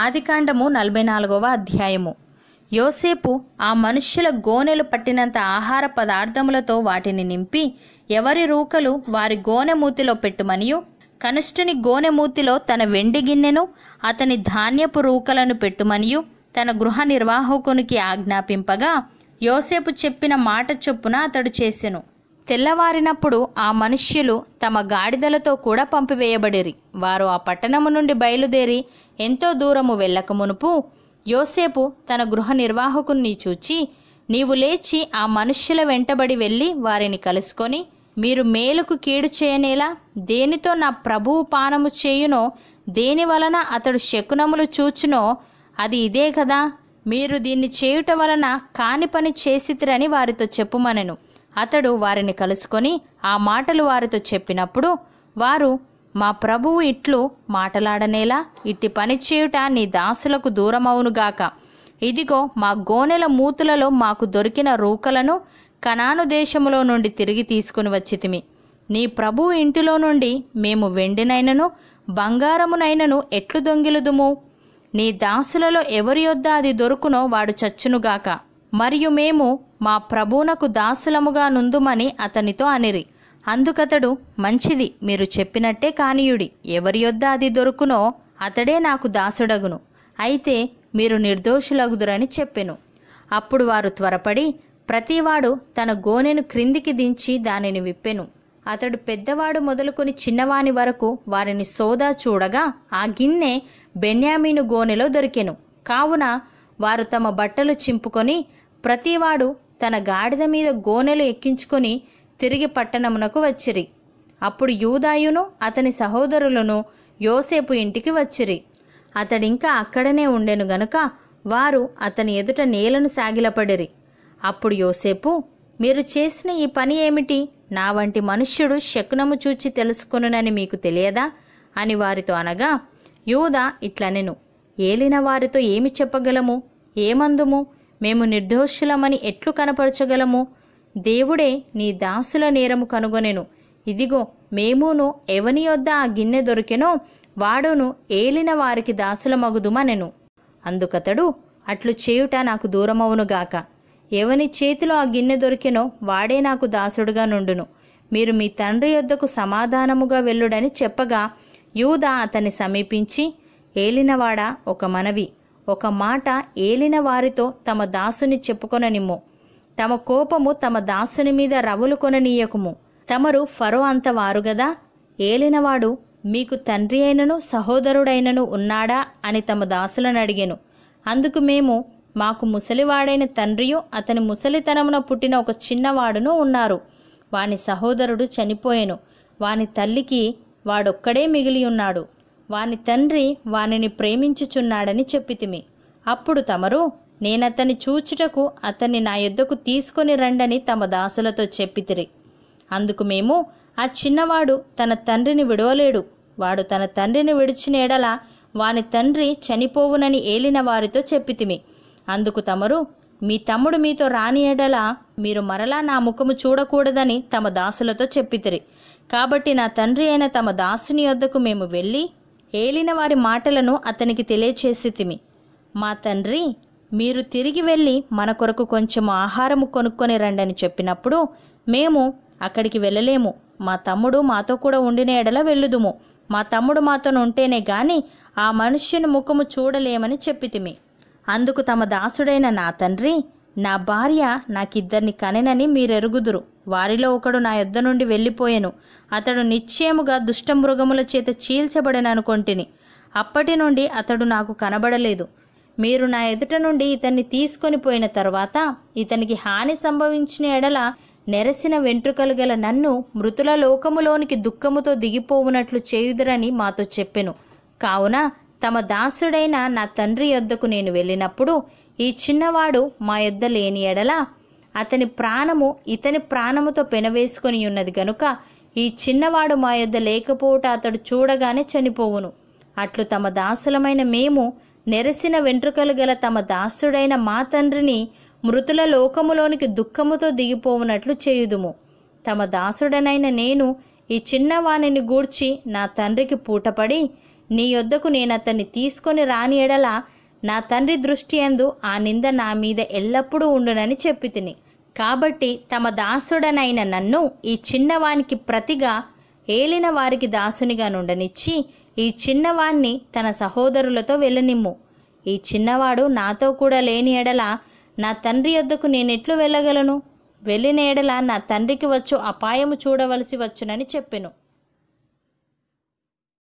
ఆదికాండము నలభై నాలుగవ అధ్యాయము యోసేపు ఆ మనుష్యుల గోనెలు పట్టినంత ఆహార పదార్థములతో వాటిని నింపి ఎవరి రూకలు వారి గోనె మూతిలో పెట్టుమనియు కనిష్ఠుని గోనె మూతిలో తన వెండి గిన్నెను అతని ధాన్యపు రూకలను పెట్టుమనియు తన గృహ నిర్వాహకునికి ఆజ్ఞాపింపగా యోసేపు చెప్పిన మాట చొప్పున అతడు చేసెను తెల్లవారినప్పుడు ఆ మనుష్యులు తమ గాడిదలతో కూడా పంపివేయబడిరి వారు ఆ పట్టణము నుండి బయలుదేరి ఎంతో దూరము వెళ్ళక మునుపు యోసేపు తన గృహ నిర్వాహకుణ్ణి చూచి నీవు లేచి ఆ మనుష్యుల వెంటబడి వెళ్ళి వారిని కలుసుకొని మీరు మేలుకు కీడు చేయనేలా దేనితో నా ప్రభువు పానము చేయునో దేని వలన అతడు శకునములు చూచునో అది ఇదే కదా మీరు దీన్ని చేయుట వలన కాని పని చేసితిరని వారితో చెప్పుమనెను అతడు వారిని కలుసుకొని ఆ మాటలు వారితో చెప్పినప్పుడు వారు మా ప్రభువు ఇట్లు మాటలాడనేలా ఇట్టి పని చేయుట నీ దాసులకు దూరమవునుగాక ఇదిగో మా గోనెల మూతులలో మాకు దొరికిన రూకలను కనాను దేశములో నుండి తిరిగి తీసుకుని వచ్చితిమి నీ ప్రభువు ఇంటిలో నుండి మేము వెండినైనను బంగారమునైనను ఎట్లు దొంగిలుదుము నీ దాసులలో ఎవరి యొద్ద అది దొరుకునో వాడు చచ్చునుగాక మరియు మేము మా ప్రభువునకు దాసులముగా నుందుమని అతనితో అనిరి అందుకతడు మంచిది మీరు చెప్పినట్టే కానీయుడి ఎవరి యొద్ద అది దొరుకునో అతడే నాకు దాసుడగును అయితే మీరు నిర్దోషులగుదురని చెప్పెను అప్పుడు వారు త్వరపడి ప్రతివాడు తన గోనెను క్రిందికి దించి దానిని విప్పెను అతడు పెద్దవాడు మొదలుకొని చిన్నవాని వరకు వారిని సోదా చూడగా ఆ గిన్నె బెన్యామీను గోనెలో దొరికెను కావున వారు తమ బట్టలు చింపుకొని ప్రతివాడు తన గాడిద మీద గోనెలు ఎక్కించుకొని తిరిగి పట్టణమునకు వచ్చిరి అప్పుడు యూదాయును అతని సహోదరులను యోసేపు ఇంటికి వచ్చిరి అతడింకా అక్కడనే ఉండెను గనుక వారు అతని ఎదుట నేలను సాగిలపడిరి అప్పుడు యోసేపు మీరు చేసిన ఈ పని ఏమిటి నా వంటి మనుష్యుడు శకునము చూచి తెలుసుకునునని మీకు తెలియదా అని వారితో అనగా యూదా ఇట్లనెను ఏలిన వారితో ఏమి చెప్పగలము ఏమందుము మేము నిర్దోషులమని ఎట్లు కనపరచగలము దేవుడే నీ దాసుల నేరము కనుగొనెను ఇదిగో మేమును ఎవని యొద్ద ఆ గిన్నె దొరికెనో వాడును ఏలిన వారికి దాసుల మగుదుమనెను అందుకతడు అట్లు చేయుట నాకు దూరమవునుగాక ఎవని చేతిలో ఆ గిన్నె దొరికెనో వాడే నాకు దాసుడుగా నుండును మీరు మీ తండ్రి యొద్దకు సమాధానముగా వెళ్ళుడని చెప్పగా యూదా అతన్ని సమీపించి ఏలినవాడా ఒక మనవి ఒక మాట ఏలిన వారితో తమ దాసుని చెప్పుకొననిమ్ము తమ కోపము తమ దాసుని మీద రవులు కొననీయకుము తమరు ఫరో అంతవారు గదా ఏలినవాడు మీకు తండ్రి అయినను సహోదరుడైనను ఉన్నాడా అని తమ దాసులను అడిగాను అందుకు మేము మాకు ముసలివాడైన తండ్రియు అతని ముసలితనమున పుట్టిన ఒక చిన్నవాడును ఉన్నారు వాని సహోదరుడు చనిపోయాను వాని తల్లికి వాడొక్కడే మిగిలి ఉన్నాడు వాని తండ్రి వానిని ప్రేమించుచున్నాడని చెప్పితిమి అప్పుడు తమరు నేనతని చూచుటకు అతన్ని నా యుద్ధకు తీసుకొని రండని తమ దాసులతో చెప్పితిరి అందుకు మేము ఆ చిన్నవాడు తన తండ్రిని విడవలేడు వాడు తన తండ్రిని విడిచిన ఎడల వాని తండ్రి చనిపోవునని ఏలిన వారితో చెప్పితిమి అందుకు తమరు మీ తమ్ముడు మీతో రాని ఎడల మీరు మరలా నా ముఖము చూడకూడదని తమ దాసులతో చెప్పితిరి కాబట్టి నా తండ్రి అయిన తమ దాసుని వద్దకు మేము వెళ్ళి ఏలిన వారి మాటలను అతనికి తిమి మా తండ్రి మీరు తిరిగి వెళ్ళి మన కొరకు కొంచెం ఆహారము కొనుక్కొని రండని చెప్పినప్పుడు మేము అక్కడికి వెళ్ళలేము మా తమ్ముడు మాతో కూడా ఉండిన ఎడల వెళ్ళుదుము మా తమ్ముడు ఉంటేనే గాని ఆ మనుష్యుని ముఖము చూడలేమని చెప్పితిమి అందుకు తమ దాసుడైన నా తండ్రి నా భార్య నాకిద్దరిని కనెనని మీరెరుగుదురు వారిలో ఒకడు నా యొద్ద నుండి వెళ్ళిపోయెను అతడు నిశ్చయముగా దుష్టమృగముల చేత చీల్చబడననుకొంటిని అప్పటి నుండి అతడు నాకు కనబడలేదు మీరు నా ఎదుట నుండి ఇతన్ని తీసుకొని పోయిన తర్వాత ఇతనికి హాని సంభవించిన ఎడల నెరసిన వెంట్రుకలు గల నన్ను మృతుల లోకములోనికి దుఃఖముతో దిగిపోవునట్లు చేయుదురని మాతో చెప్పెను కావున తమ దాసుడైన నా తండ్రి యొద్దకు నేను వెళ్ళినప్పుడు ఈ చిన్నవాడు మా యొద్ద లేని ఎడల అతని ప్రాణము ఇతని ప్రాణముతో పెనవేసుకొని ఉన్నది గనుక ఈ చిన్నవాడు మా యొద్ద లేకపోవట అతడు చూడగానే చనిపోవును అట్లు తమ దాసులమైన మేము నెరసిన వెంట్రుకలు గల తమ దాసుడైన మా తండ్రిని మృతుల లోకములోనికి దుఃఖముతో దిగిపోవునట్లు చేయుదుము తమ దాసుడనైన నేను ఈ చిన్నవాణిని గూర్చి నా తండ్రికి పూటపడి నీ యొద్దకు నేను అతన్ని తీసుకొని రాని ఎడలా నా తండ్రి దృష్టి ఎందు ఆ నింద నా మీద ఎల్లప్పుడూ ఉండునని చెప్పి తిని కాబట్టి తమ దాసుడనైన నన్ను ఈ చిన్నవానికి ప్రతిగా ఏలిన వారికి దాసునిగా నుండనిచ్చి ఈ చిన్నవాణ్ణి తన సహోదరులతో వెళ్ళనిమ్ము ఈ చిన్నవాడు నాతో కూడా లేని ఎడల నా తండ్రి వద్దకు నేనెట్లు వెళ్ళగలను వెళ్ళిన ఎడల నా తండ్రికి వచ్చు అపాయము చూడవలసి వచ్చునని చెప్పెను